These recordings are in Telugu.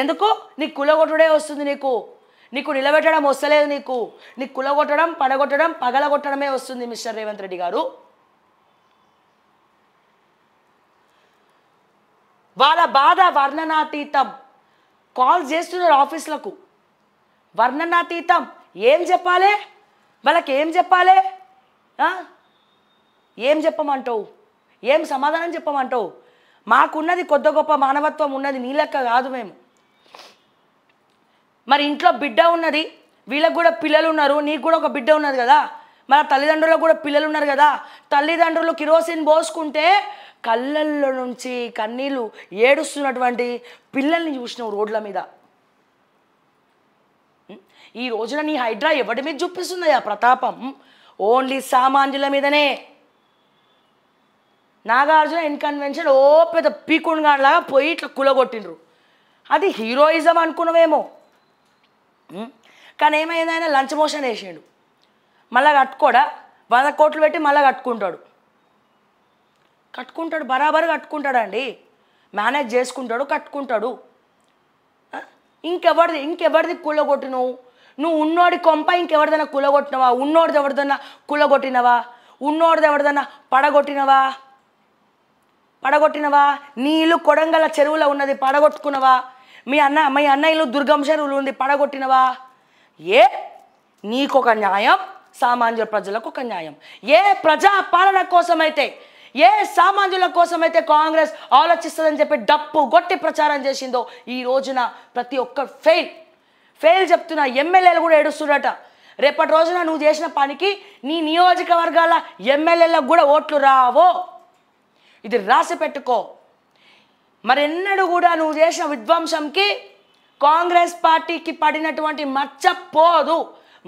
ఎందుకు నీకు కులగొట్టడే వస్తుంది నీకు నీకు నిలబెట్టడం వస్తలేదు నీకు నీకు కులగొట్టడం పడగొట్టడం పగలగొట్టడమే వస్తుంది మిస్టర్ రేవంత్ రెడ్డి గారు వాళ్ళ బాధ వర్ణనాతీతం కాల్ చేస్తున్నారు ఆఫీసులకు వర్ణనాతీతం ఏం చెప్పాలి వాళ్ళకి ఏం చెప్పాలి ఏం చెప్పమంటావు ఏం సమాధానం చెప్పమంటావు మాకున్నది కొద్ది గొప్ప మానవత్వం ఉన్నది నీ లెక్క కాదు మేము మరి ఇంట్లో బిడ్డ ఉన్నది వీళ్ళకు కూడా పిల్లలు ఉన్నారు నీకు కూడా ఒక బిడ్డ ఉన్నది కదా మన తల్లిదండ్రులకు కూడా పిల్లలు ఉన్నారు కదా తల్లిదండ్రులు కిరోసిన్ పోసుకుంటే కళ్ళల్లో నుంచి కన్నీళ్ళు ఏడుస్తున్నటువంటి పిల్లల్ని చూసినావు రోడ్ల మీద ఈ రోజున నీ హైడ్రా ఎవడి మీద చూపిస్తుంది ఆ ప్రతాపం ఓన్లీ సామాన్యుల మీదనే నాగార్జున ఇన్కన్వెన్షన్ ఓ పెద్ద పీకుండా పోయి ఇట్లా కులగొట్టిండ్రు అది హీరోయిజం అనుకున్నవేమో కానీ ఏమైంది ఆయన లంచ్ మోషన్ వేసిండు మళ్ళీ కట్టుకోడా వంద కోట్లు పెట్టి మళ్ళీ కట్టుకుంటాడు కట్టుకుంటాడు బరాబర్ కట్టుకుంటాడండి మేనేజ్ చేసుకుంటాడు కట్టుకుంటాడు ఇంకెవరిది ఇంకెవరిది కూలగొట్టినవు నువ్వు ఉన్నోడి కొంప ఇంకెవరిదైనా కూలగొట్టినవా ఉన్నోడిది ఎవరిదైనా కూలగొట్టినవా ఉన్నోడిది ఎవరిదైనా పడగొట్టినవా పడగొట్టినవా నీళ్ళు కొడంగల చెరువులో ఉన్నది పడగొట్టుకున్నవా మీ అన్న మీ అన్నయ్యలో దుర్గం చెరువులు ఉంది పడగొట్టినవా ఏ నీకొక న్యాయం సామాన్య ప్రజలకు ఒక న్యాయం ఏ ప్రజా పాలన కోసమైతే ఏ సామాన్యుల కోసమైతే కాంగ్రెస్ ఆలోచిస్తుందని చెప్పి డప్పు గొట్టి ప్రచారం చేసిందో ఈ రోజున ప్రతి ఒక్క ఫెయిల్ ఫెయిల్ చెప్తున్న ఎమ్మెల్యేలు కూడా ఏడుస్తున్నట రేపటి రోజున నువ్వు చేసిన పనికి నీ నియోజకవర్గాల ఎమ్మెల్యేలకు కూడా ఓట్లు రావో ఇది రాసి పెట్టుకో మరెన్నడూ కూడా నువ్వు చేసిన విధ్వంసంకి కాంగ్రెస్ పార్టీకి పడినటువంటి పోదు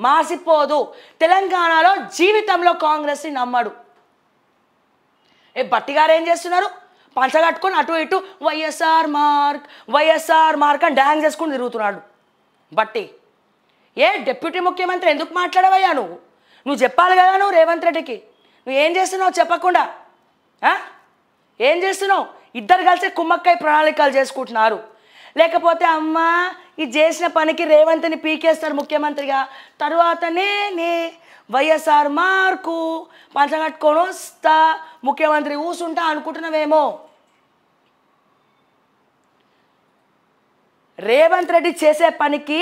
మాసిపోదు తెలంగాణలో జీవితంలో కాంగ్రెస్ని నమ్మడు ఏ బట్టి గారు ఏం చేస్తున్నారు పంచగట్టుకొని అటు ఇటు వైఎస్ఆర్ మార్క్ వైఎస్ఆర్ మార్క్ అని డ్యాన్స్ చేసుకుని తిరుగుతున్నాడు బట్టి ఏ డిప్యూటీ ముఖ్యమంత్రి ఎందుకు మాట్లాడవయ్యా నువ్వు నువ్వు చెప్పాలి కదా నువ్వు రేవంత్ రెడ్డికి నువ్వు ఏం చేస్తున్నావు చెప్పకుండా ఏం చేస్తున్నావు ఇద్దరు కలిసి కుమ్మక్కాయ ప్రణాళికలు చేసుకుంటున్నారు లేకపోతే అమ్మ ఇది చేసిన పనికి రేవంత్ని పీకేస్తారు ముఖ్యమంత్రిగా తరువాతనే నీ వైఎస్ఆర్ మార్కు పంచగట్టుకొని వస్తా ముఖ్యమంత్రి ఊసుంటా అనుకుంటున్నావేమో రేవంత్ రెడ్డి చేసే పనికి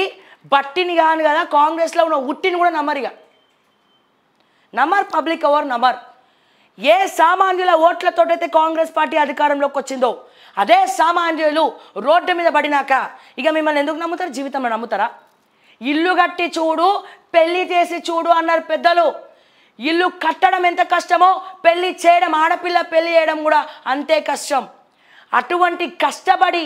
బట్టిని కాను కదా కాంగ్రెస్లో ఉన్న ఉట్టిని కూడా నమ్మరిగా నమ్మర్ పబ్లిక్ అవర్ నమ్మరు ఏ సామాన్యుల అయితే కాంగ్రెస్ పార్టీ అధికారంలోకి వచ్చిందో అదే సామాన్యులు రోడ్డు మీద పడినాక ఇక మిమ్మల్ని ఎందుకు నమ్ముతారు జీవితంలో నమ్ముతారా ఇల్లు కట్టి చూడు పెళ్లి చేసి చూడు అన్నారు పెద్దలు ఇల్లు కట్టడం ఎంత కష్టమో పెళ్లి చేయడం ఆడపిల్ల పెళ్లి చేయడం కూడా అంతే కష్టం అటువంటి కష్టపడి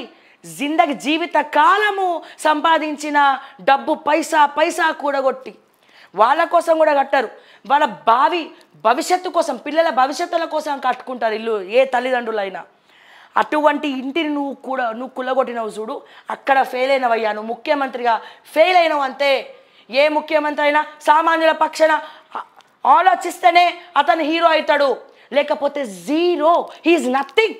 జిందగీ జీవిత కాలము సంపాదించిన డబ్బు పైసా పైసా కూడగొట్టి వాళ్ళ కోసం కూడా కట్టరు వాళ్ళ భావి భవిష్యత్తు కోసం పిల్లల భవిష్యత్తుల కోసం కట్టుకుంటారు ఇల్లు ఏ తల్లిదండ్రులైనా అటువంటి ఇంటిని నువ్వు కూడా నువ్వు కులగొట్టినవు చూడు అక్కడ ఫెయిల్ అయినవయ్యా నువ్వు ముఖ్యమంత్రిగా ఫెయిల్ అయినవు అంతే ఏ ముఖ్యమంత్రి అయినా సామాన్యుల పక్షాన ఆలోచిస్తేనే అతను హీరో అవుతాడు లేకపోతే జీరో హీఈస్ నథింగ్